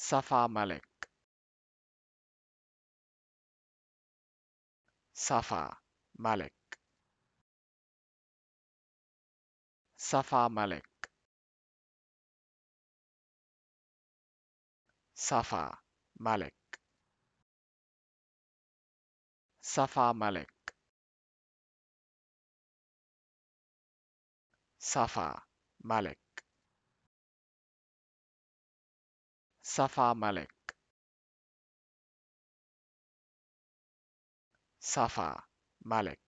Safa Malik. Safa Malik. Safa Malik. Safa Malik. Safa Malik. Safa Malik. صفا ملك صفا ملك